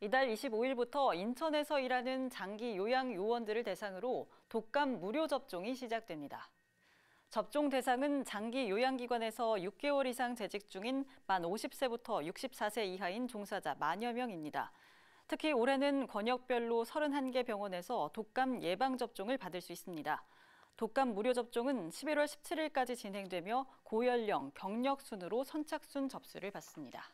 이달 25일부터 인천에서 일하는 장기 요양 요원들을 대상으로 독감 무료 접종이 시작됩니다. 접종 대상은 장기 요양기관에서 6개월 이상 재직 중인 만 50세부터 64세 이하인 종사자 만여 명입니다. 특히 올해는 권역별로 31개 병원에서 독감 예방접종을 받을 수 있습니다. 독감 무료 접종은 11월 17일까지 진행되며 고연령, 경력 순으로 선착순 접수를 받습니다.